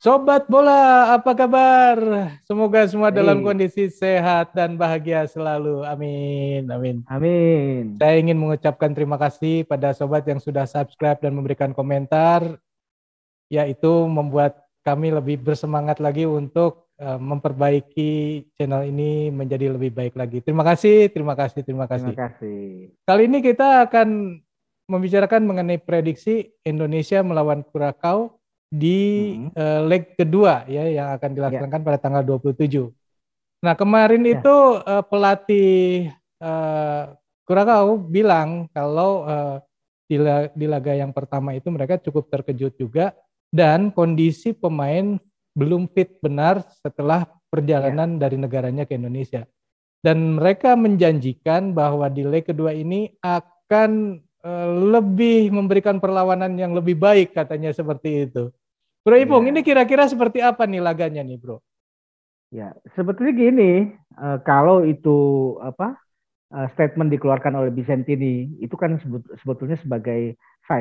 Sobat Bola, apa kabar? Semoga semua Amin. dalam kondisi sehat dan bahagia selalu. Amin. Amin. Amin. Saya ingin mengucapkan terima kasih pada sobat yang sudah subscribe dan memberikan komentar yaitu membuat kami lebih bersemangat lagi untuk eh, memperbaiki channel ini menjadi lebih baik lagi. Terima kasih, terima kasih, terima kasih. Terima kasih. Kali ini kita akan membicarakan mengenai prediksi Indonesia melawan Kurakau di hmm. uh, leg kedua ya yang akan dilaksanakan yeah. pada tanggal 27. Nah, kemarin yeah. itu uh, pelatih uh, eh, Kurakau bilang kalau uh, di, di laga yang pertama itu mereka cukup terkejut juga dan kondisi pemain belum fit benar setelah perjalanan yeah. dari negaranya ke Indonesia. Dan mereka menjanjikan bahwa di leg kedua ini akan lebih memberikan perlawanan yang lebih baik katanya seperti itu. Bro Ipung, ya. ini kira-kira seperti apa nih laganya nih, Bro? Ya, sebetulnya gini, eh, kalau itu apa eh, statement dikeluarkan oleh Bizantini itu kan sebetulnya sebagai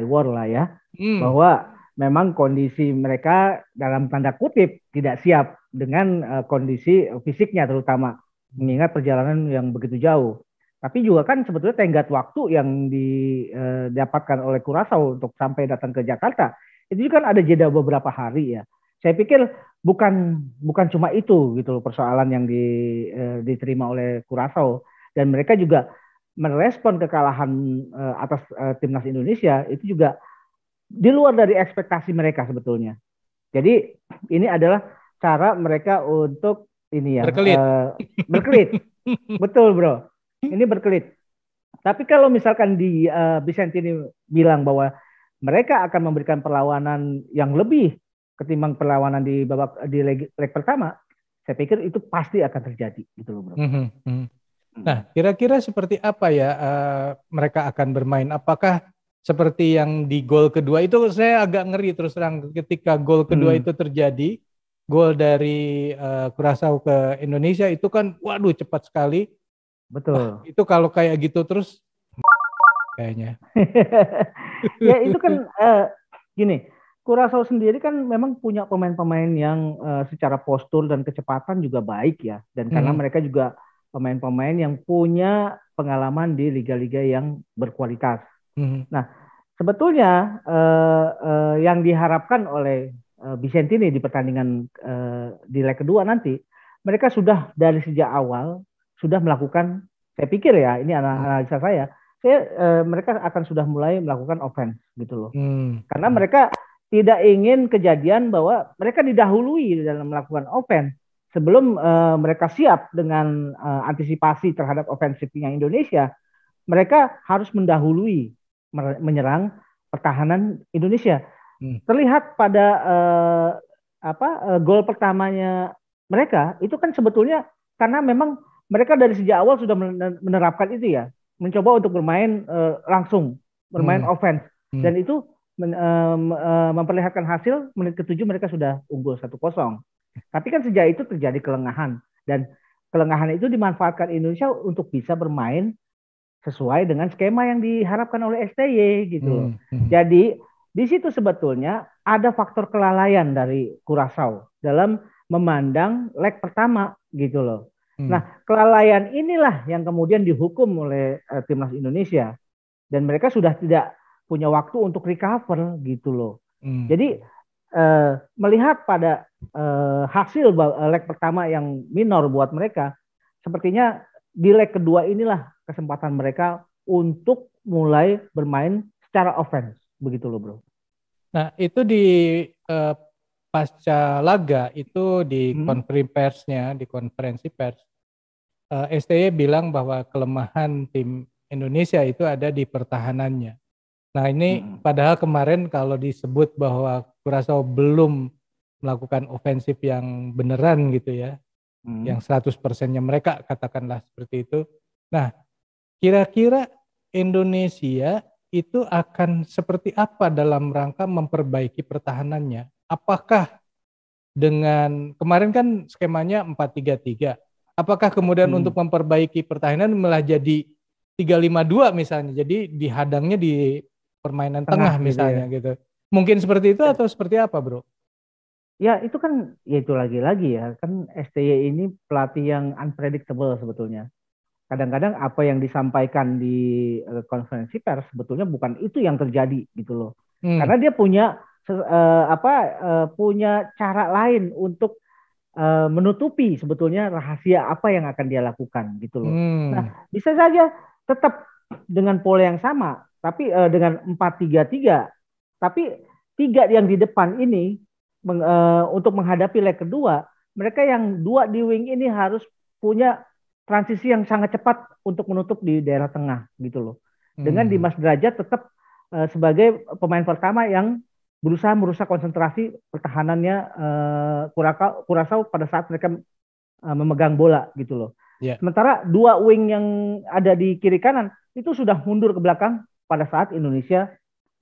war lah ya, hmm. bahwa memang kondisi mereka dalam tanda kutip tidak siap dengan eh, kondisi fisiknya terutama mengingat perjalanan yang begitu jauh. Tapi juga kan sebetulnya tenggat waktu yang didapatkan oleh Kurasau untuk sampai datang ke Jakarta itu kan ada jeda beberapa hari ya. Saya pikir bukan bukan cuma itu gitu loh persoalan yang di, eh, diterima oleh Kurasau dan mereka juga merespon kekalahan eh, atas eh, timnas Indonesia itu juga di luar dari ekspektasi mereka sebetulnya. Jadi ini adalah cara mereka untuk ini ya berkelit, uh, berkelit. betul bro. Ini berkelit. Tapi kalau misalkan di uh, eh, Vicentini bilang bahwa mereka akan memberikan perlawanan yang lebih ketimbang perlawanan di babak di leg, leg pertama, saya pikir itu pasti akan terjadi gitu loh, Bro. Mm -hmm. Nah, kira-kira seperti apa ya uh, mereka akan bermain? Apakah seperti yang di gol kedua itu saya agak ngeri terus terang ketika gol kedua hmm. itu terjadi gol dari uh, eh, Kurasau ke Indonesia itu kan waduh cepat sekali betul nah, itu kalau kayak gitu terus kayaknya. ya itu kan uh, gini, Kurasau sendiri kan memang punya pemain-pemain yang uh, secara postur dan kecepatan juga baik ya. Dan hmm. karena mereka juga pemain-pemain yang punya pengalaman di liga-liga yang berkualitas. Hmm. Nah, sebetulnya uh, uh, yang diharapkan oleh uh, Bicentini di pertandingan uh, di leg kedua nanti, mereka sudah dari sejak awal sudah melakukan saya pikir ya, ini hmm. analisa saya, saya eh, mereka akan sudah mulai melakukan offense gitu loh. Hmm. Karena mereka tidak ingin kejadian bahwa mereka didahului dalam melakukan offense sebelum eh, mereka siap dengan eh, antisipasi terhadap ofensifnya Indonesia. Mereka harus mendahului menyerang pertahanan Indonesia. Hmm. Terlihat pada eh, apa eh, gol pertamanya mereka itu kan sebetulnya karena memang mereka dari sejak awal sudah menerapkan itu ya mencoba untuk bermain uh, langsung, bermain hmm. offense hmm. dan itu men, um, uh, memperlihatkan hasil menit ketujuh mereka sudah unggul satu kosong. Tapi kan sejak itu terjadi kelengahan dan kelengahan itu dimanfaatkan Indonesia untuk bisa bermain sesuai dengan skema yang diharapkan oleh STY gitu. Hmm, hmm. Jadi di situ sebetulnya ada faktor kelalaian dari Kurasau dalam memandang leg pertama gitu loh. Hmm. Nah, kelalaian inilah yang kemudian dihukum oleh uh, timnas Indonesia dan mereka sudah tidak punya waktu untuk recover gitu loh. Hmm. Jadi uh, melihat pada uh, hasil leg pertama yang minor buat mereka, sepertinya di leg kedua inilah kesempatan mereka untuk mulai bermain secara offense begitu loh bro. Nah itu di uh, pasca laga itu di hmm. konferensi persnya di konferensi pers Eh, STY bilang bahwa kelemahan tim Indonesia itu ada di pertahanannya. Nah ini hmm. padahal kemarin kalau disebut bahwa kurasa belum melakukan ofensif yang beneran gitu ya, hmm. yang 100 persennya mereka katakanlah seperti itu. Nah kira-kira Indonesia itu akan seperti apa dalam rangka memperbaiki pertahanannya? Apakah dengan kemarin kan skemanya 433 apakah kemudian hmm. untuk memperbaiki pertahanan malah jadi 352 misalnya. Jadi dihadangnya di permainan tengah, tengah gitu misalnya gitu, ya. gitu. Mungkin seperti itu ya. atau seperti apa, Bro? Ya, itu kan ya itu lagi-lagi ya. Kan STY ini pelatih yang unpredictable sebetulnya. Kadang-kadang apa yang disampaikan di eh, konferensi pers sebetulnya bukan itu yang terjadi gitu loh. Hmm. Karena dia punya uh, apa uh, punya cara lain untuk uh, menutupi sebetulnya rahasia apa yang akan dia lakukan gitu loh. Hmm. Nah, bisa saja tetap dengan pola yang sama, tapi uh, dengan empat tiga tiga, tapi tiga yang di depan ini meng, uh, untuk menghadapi leg kedua, mereka yang dua di wing ini harus punya transisi yang sangat cepat untuk menutup di daerah tengah gitu loh. Dengan hmm. Dimas Derajat tetap uh, sebagai pemain pertama yang berusaha merusak konsentrasi pertahanannya uh, eh, kurasa Kurasau pada saat mereka uh, memegang bola gitu loh. Yeah. Sementara dua wing yang ada di kiri kanan itu sudah mundur ke belakang pada saat Indonesia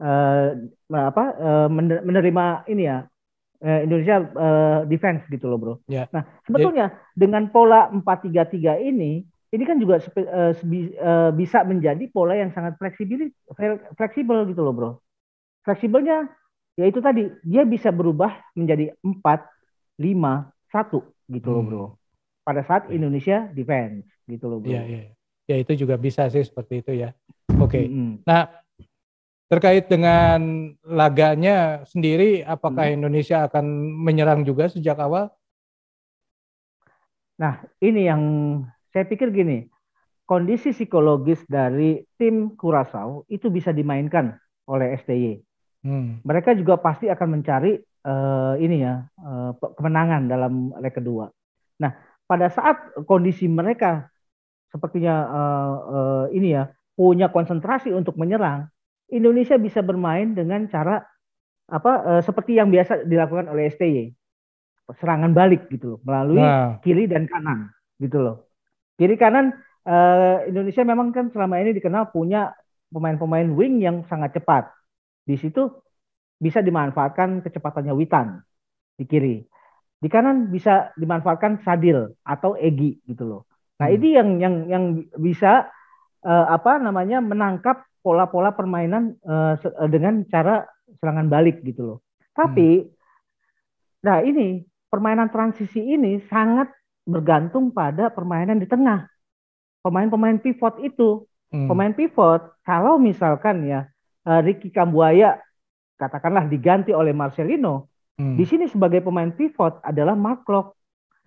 uh, apa uh, menerima ini ya uh, Indonesia uh, defense gitu loh bro. Yeah. Nah sebetulnya yeah. dengan pola empat tiga tiga ini ini kan juga uh, uh, bisa menjadi pola yang sangat fleksibel fleksibel gitu loh bro. Fleksibelnya ya itu tadi dia bisa berubah menjadi empat lima satu gitu loh hmm. bro pada saat ya. Indonesia defense gitu loh bro ya, yeah. ya itu juga bisa sih seperti itu ya oke okay. mm -hmm. nah terkait dengan laganya sendiri apakah -hmm. Indonesia akan menyerang juga sejak awal nah ini yang saya pikir gini kondisi psikologis dari tim Kurasau itu bisa dimainkan oleh STY Hmm. Mereka juga pasti akan mencari uh, ini ya uh, kemenangan dalam leg kedua. Nah, pada saat kondisi mereka sepertinya uh, uh, ini ya punya konsentrasi untuk menyerang, Indonesia bisa bermain dengan cara apa uh, seperti yang biasa dilakukan oleh STY, serangan balik gitu loh melalui nah. kiri dan kanan gitu loh. Kiri kanan Indonesia memang kan selama ini dikenal punya pemain-pemain wing yang sangat cepat di situ bisa dimanfaatkan kecepatannya Witan di kiri. Di kanan bisa dimanfaatkan Sadil atau Egi gitu loh. Nah, hmm. ini yang yang yang bisa uh, apa namanya menangkap pola-pola permainan uh, dengan cara serangan balik gitu loh. Tapi hmm. nah ini permainan transisi ini sangat bergantung pada permainan di tengah. Pemain-pemain pivot itu, hmm. pemain pivot kalau misalkan ya uh, Ricky Kambuaya katakanlah diganti oleh Marcelino, hmm. di sini sebagai pemain pivot adalah Marklock.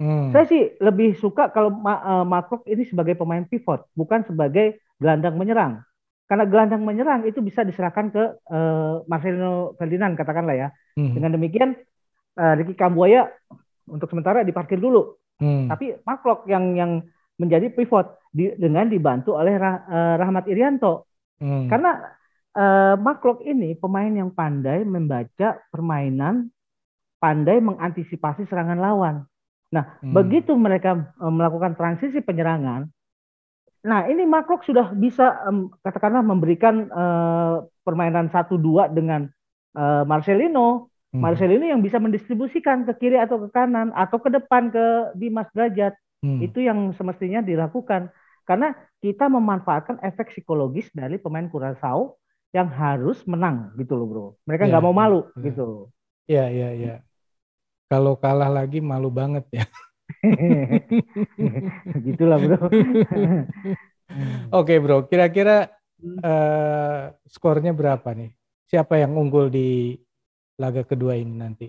Hmm. Saya sih lebih suka kalau uh, ini sebagai pemain pivot, bukan sebagai gelandang menyerang. Karena gelandang menyerang itu bisa diserahkan ke uh, Marcelino Ferdinand katakanlah ya. Hmm. Dengan demikian uh, Ricky Kambuaya untuk sementara diparkir dulu. Hmm. Tapi Marklock yang yang menjadi pivot di, dengan dibantu oleh Rah, uh, Rahmat Irianto. Hmm. Karena uh, makhluk ini pemain yang pandai membaca permainan, pandai mengantisipasi serangan lawan. Nah, hmm. begitu mereka uh, melakukan transisi penyerangan, nah ini makhluk sudah bisa um, katakanlah memberikan uh, permainan satu dua dengan uh, Marcelino. Hmm. Marcelino yang bisa mendistribusikan ke kiri atau ke kanan atau ke depan ke Dimas Derajat. Hmm. Itu yang semestinya dilakukan karena kita memanfaatkan efek psikologis dari pemain Kurasau yang harus menang gitu loh bro. Mereka iya, nggak ya, mau iya, malu ya. gitu. Iya iya iya. Kalau kalah lagi malu banget ya. Gitulah bro. Oke okay, bro, kira-kira uh, skornya berapa nih? Siapa yang unggul di laga kedua ini nanti?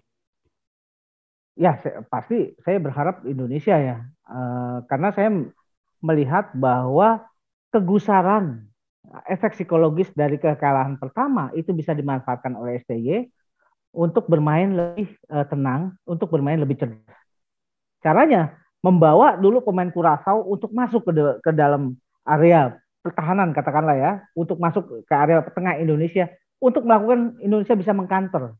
Ya saya, pasti saya berharap Indonesia ya, uh, karena saya melihat bahwa kegusaran efek psikologis dari kekalahan pertama itu bisa dimanfaatkan oleh STY untuk bermain lebih uh, tenang, untuk bermain lebih cerdas. Caranya membawa dulu pemain Kurasau untuk masuk ke, ke dalam area pertahanan katakanlah ya, untuk masuk ke area tengah Indonesia untuk melakukan Indonesia bisa mengkanter.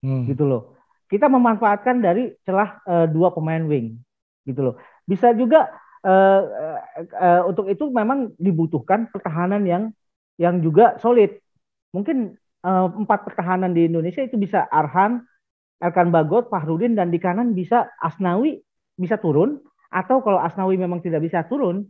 Hmm. Gitu loh. Kita memanfaatkan dari celah uh, dua pemain wing gitu loh. Bisa juga uh, uh, uh, untuk itu memang dibutuhkan pertahanan yang yang juga solid. Mungkin uh, empat pertahanan di Indonesia itu bisa Arhan, Erkan Bagot, Fahrudin dan di kanan bisa Asnawi bisa turun atau kalau Asnawi memang tidak bisa turun,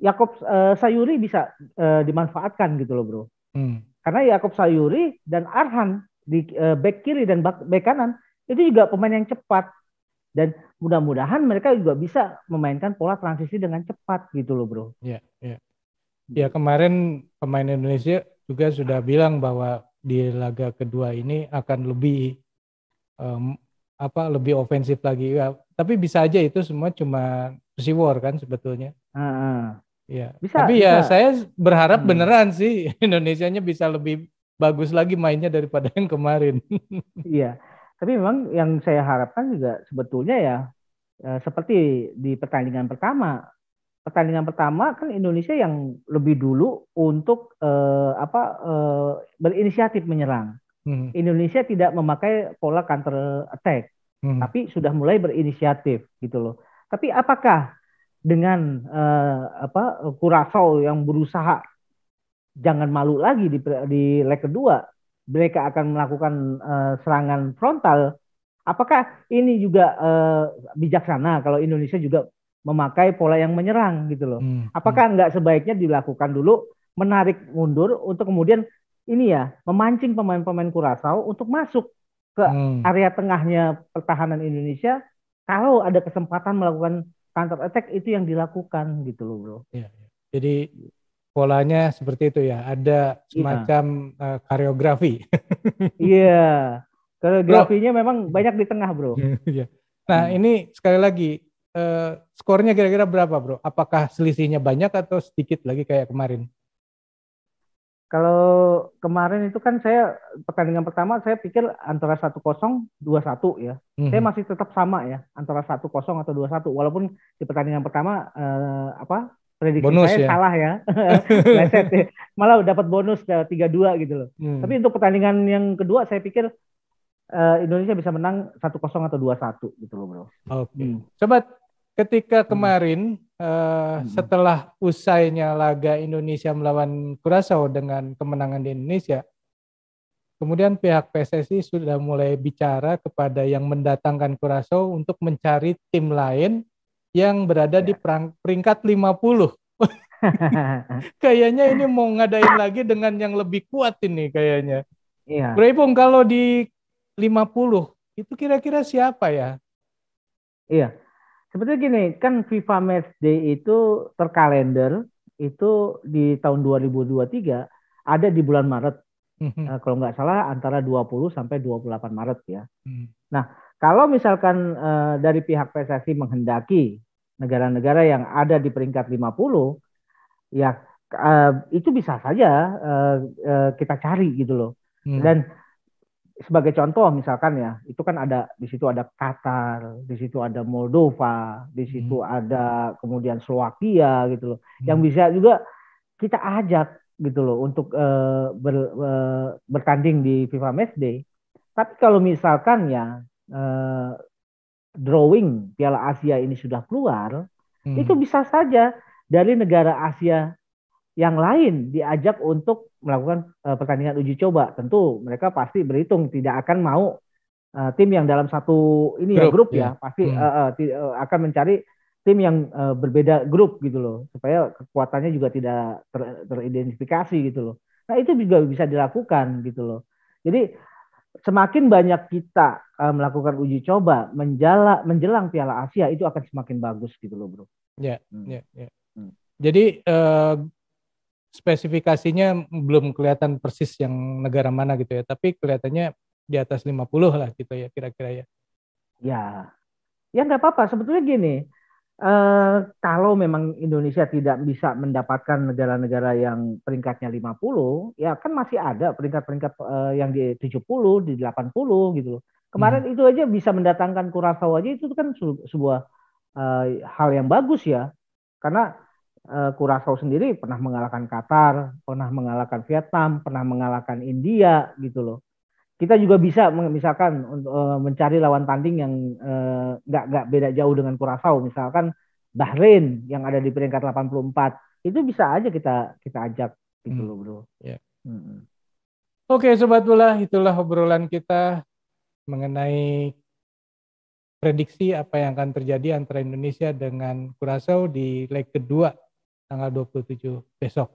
Yakob uh, Sayuri bisa uh, dimanfaatkan gitu loh, Bro. Hmm. Karena Yakob Sayuri dan Arhan di uh, back kiri dan back kanan itu juga pemain yang cepat dan mudah-mudahan mereka juga bisa memainkan pola transisi dengan cepat gitu loh bro. Iya. ya. ya kemarin pemain Indonesia juga sudah bilang bahwa di laga kedua ini akan lebih um, apa lebih ofensif lagi. Ya, tapi bisa aja itu semua cuma war kan sebetulnya. Uh, ya. Bisa, tapi ya bisa. saya berharap hmm. beneran sih Indonesianya bisa lebih bagus lagi mainnya daripada yang kemarin. Iya. Tapi memang yang saya harapkan juga sebetulnya ya eh, seperti di pertandingan pertama. Pertandingan pertama kan Indonesia yang lebih dulu untuk eh, apa eh, berinisiatif menyerang. Hmm. Indonesia tidak memakai pola counter attack, hmm. tapi sudah mulai berinisiatif gitu loh. Tapi apakah dengan eh, apa Kurasau yang berusaha jangan malu lagi di di leg kedua mereka akan melakukan uh, serangan frontal, apakah ini juga uh, bijaksana kalau Indonesia juga memakai pola yang menyerang gitu loh? Hmm. hmm. Apakah hmm. nggak sebaiknya dilakukan dulu menarik mundur untuk kemudian ini ya memancing pemain-pemain Kurasau untuk masuk ke hmm. area tengahnya pertahanan Indonesia kalau ada kesempatan melakukan counter attack itu yang dilakukan gitu loh bro. ya. Jadi polanya seperti itu ya. Ada iya. semacam ya. uh, koreografi. Iya. karyografinya bro. memang banyak di tengah, Bro. Iya. Nah, hmm. ini sekali lagi eh, skornya kira-kira berapa, Bro? Apakah selisihnya banyak atau sedikit lagi kayak kemarin? Kalau kemarin itu kan saya pertandingan pertama saya pikir antara satu kosong dua satu, ya. Hmm. Saya masih tetap sama ya, antara satu kosong atau dua satu. walaupun di pertandingan pertama eh, apa? prediksi bonus saya ya? salah ya. Leset. Ya. Malah dapat bonus 3 dua gitu loh. Hmm. Tapi untuk pertandingan yang kedua saya pikir uh, Indonesia bisa menang satu 0 atau dua satu gitu loh, Bro. Oke. Okay. Hmm. Sobat, ketika hmm. kemarin hmm. Uh, hmm. setelah usainya laga Indonesia melawan Kurasau dengan kemenangan di Indonesia, kemudian pihak PSSI sudah mulai bicara kepada yang mendatangkan Kurasau untuk mencari tim lain yang berada ya. di perang, peringkat 50. kayaknya ini mau ngadain lagi dengan yang lebih kuat ini kayaknya. Iya. Bro kalau di 50 itu kira-kira siapa ya? Iya. Sebetulnya gini, kan FIFA Match Day itu terkalender itu di tahun 2023 ada di bulan Maret. Mm -hmm. kalau nggak salah antara 20 sampai 28 Maret ya. Mm. Nah, kalau misalkan eh, dari pihak PSSI menghendaki negara-negara yang ada di peringkat 50, ya eh, itu bisa saja eh, kita cari gitu loh. Hmm. Dan sebagai contoh misalkan ya, itu kan ada di situ ada Qatar, di situ ada Moldova, di situ hmm. ada kemudian Slovakia gitu loh. Hmm. Yang bisa juga kita ajak gitu loh untuk eh, ber, bertanding di FIFA Matchday. Tapi kalau misalkan ya eh, drawing Piala Asia ini sudah keluar, hmm. itu bisa saja dari negara Asia yang lain diajak untuk melakukan uh, pertandingan uji coba. Tentu mereka pasti berhitung tidak akan mau uh, tim yang dalam satu ini ya, grup, ya grup ya, pasti hmm. uh, akan mencari tim yang uh, berbeda grup gitu loh supaya kekuatannya juga tidak ter teridentifikasi gitu loh. Nah, itu juga bisa dilakukan gitu loh. Jadi semakin banyak kita uh, melakukan uji coba menjala, menjelang Piala Asia itu akan semakin bagus gitu loh bro. Ya, hmm. yeah, yeah. Hmm. Jadi uh, spesifikasinya belum kelihatan persis yang negara mana gitu ya, tapi kelihatannya di atas 50 lah gitu ya kira-kira ya. Ya, ya nggak apa-apa. Sebetulnya gini, Eh, kalau memang Indonesia tidak bisa mendapatkan negara-negara yang peringkatnya 50, ya kan masih ada peringkat-peringkat uh, yang di 70, di 80 gitu loh. Kemarin hmm. itu aja bisa mendatangkan kurasa aja itu kan sebuah uh, hal yang bagus ya. Karena uh, sendiri pernah mengalahkan Qatar, pernah mengalahkan Vietnam, pernah mengalahkan India gitu loh kita juga bisa misalkan untuk eh, mencari lawan tanding yang eh, nggak nggak beda jauh dengan Kurasau misalkan Bahrain yang ada di peringkat 84 itu bisa aja kita kita ajak gitu hmm. loh bro. Yeah. Hmm. Oke okay, sobat bola itulah obrolan kita mengenai prediksi apa yang akan terjadi antara Indonesia dengan Kurasau di leg kedua tanggal 27 besok.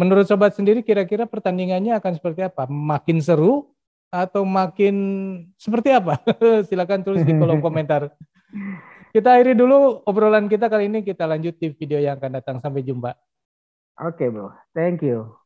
Menurut sobat sendiri kira-kira pertandingannya akan seperti apa? Makin seru atau makin seperti apa? Silakan tulis di kolom komentar. Kita akhiri dulu obrolan kita kali ini. Kita lanjut di video yang akan datang. Sampai jumpa. Oke, okay, bro. Thank you.